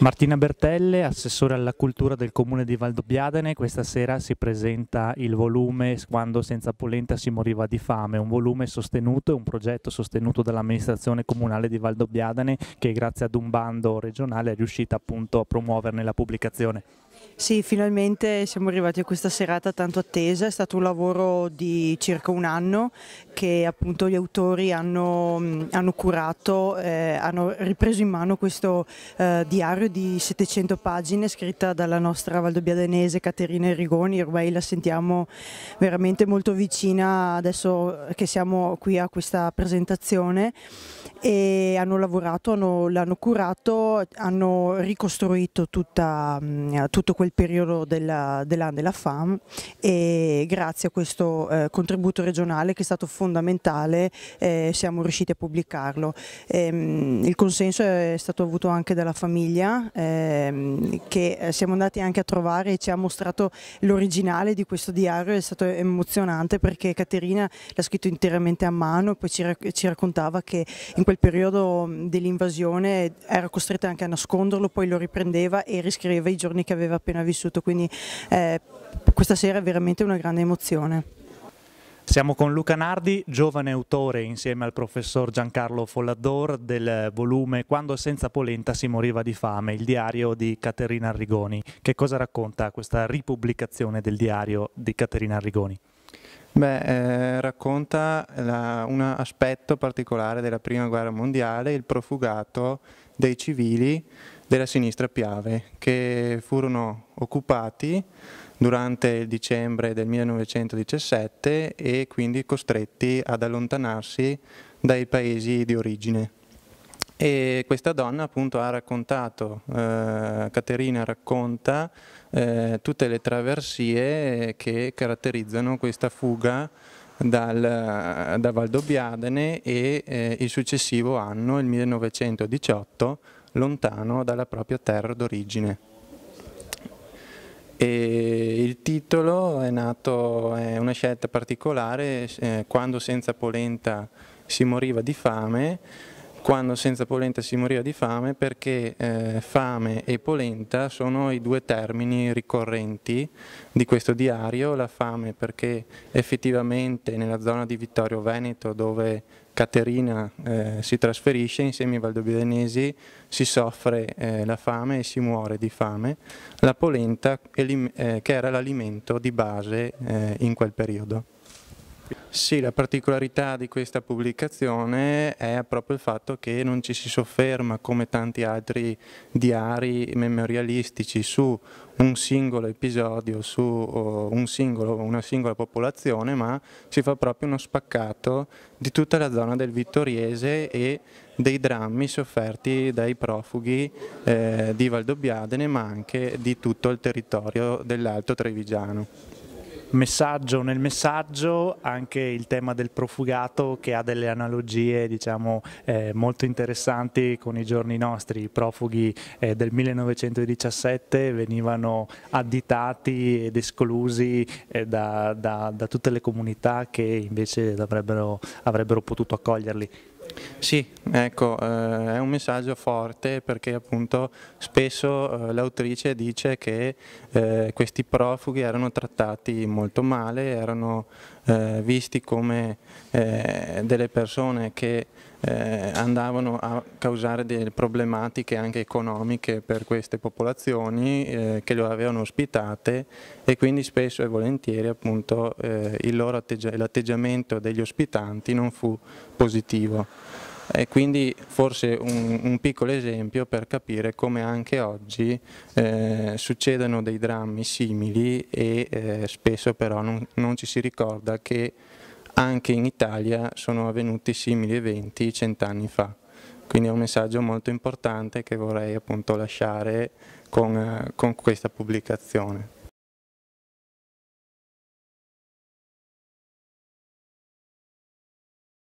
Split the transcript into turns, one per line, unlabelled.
Martina Bertelle, assessore alla cultura del comune di Valdobbiadene, questa sera si presenta il volume Quando senza polenta si moriva di fame, un volume sostenuto, e un progetto sostenuto dall'amministrazione comunale di Valdobbiadene che grazie ad un bando regionale è riuscita appunto a promuoverne la pubblicazione.
Sì, finalmente siamo arrivati a questa serata tanto attesa, è stato un lavoro di circa un anno che appunto gli autori hanno, hanno curato, eh, hanno ripreso in mano questo eh, diario di 700 pagine scritta dalla nostra valdobbiadenese Caterina Erigoni, ormai la sentiamo veramente molto vicina adesso che siamo qui a questa presentazione e hanno lavorato, l'hanno curato, hanno ricostruito tutta, tutto tutto quel periodo della, dell'anno della FAM e grazie a questo eh, contributo regionale che è stato fondamentale eh, siamo riusciti a pubblicarlo. Ehm, il consenso è stato avuto anche dalla famiglia ehm, che eh, siamo andati anche a trovare e ci ha mostrato l'originale di questo diario, è stato emozionante perché Caterina l'ha scritto interamente a mano e poi ci, rac ci raccontava che in quel periodo dell'invasione era costretta anche a nasconderlo, poi lo riprendeva e riscriveva i giorni che aveva appena vissuto, quindi eh, questa sera è veramente una grande emozione.
Siamo con Luca Nardi, giovane autore insieme al professor Giancarlo Follador del volume Quando senza polenta si moriva di fame, il diario di Caterina Arrigoni. Che cosa racconta questa ripubblicazione del diario di Caterina Arrigoni? Beh, eh, racconta la, un aspetto particolare della Prima Guerra Mondiale,
il profugato dei civili della sinistra Piave, che furono occupati durante il dicembre del 1917 e quindi costretti ad allontanarsi dai paesi di origine. E questa donna appunto ha raccontato, eh, Caterina racconta eh, tutte le traversie che caratterizzano questa fuga dal, da Valdobbiadene e eh, il successivo anno, il 1918, lontano dalla propria terra d'origine. il titolo è nato, è una scelta particolare, eh, quando senza polenta si moriva di fame, quando senza polenta si moriva di fame perché eh, fame e polenta sono i due termini ricorrenti di questo diario, la fame perché effettivamente nella zona di Vittorio Veneto dove Caterina eh, si trasferisce insieme ai valdobidenesi si soffre eh, la fame e si muore di fame, la polenta eh, che era l'alimento di base eh, in quel periodo. Sì, la particolarità di questa pubblicazione è proprio il fatto che non ci si sofferma come tanti altri diari memorialistici su un singolo episodio, su oh, un singolo, una singola popolazione, ma si fa proprio uno spaccato di tutta la zona del Vittoriese e dei drammi sofferti dai profughi eh, di Valdobbiadene ma anche di
tutto il territorio dell'Alto Trevigiano messaggio nel messaggio, anche il tema del profugato che ha delle analogie diciamo, eh, molto interessanti con i giorni nostri. I profughi eh, del 1917 venivano additati ed esclusi eh, da, da, da, tutte le comunità che invece avrebbero potuto accoglierli.
Sì, ecco, eh, è un messaggio forte perché appunto spesso eh, l'autrice dice che eh, questi profughi erano trattati molto male, erano eh, visti come eh, delle persone che eh, andavano a causare delle problematiche anche economiche per queste popolazioni eh, che lo avevano ospitate e quindi spesso e volentieri appunto eh, l'atteggiamento degli ospitanti non fu positivo. E quindi forse un, un piccolo esempio per capire come anche oggi eh, succedono dei drammi simili e eh, spesso però non, non ci si ricorda che anche in Italia sono avvenuti simili eventi cent'anni fa. Quindi è un messaggio molto importante che vorrei appunto lasciare con, eh, con questa
pubblicazione.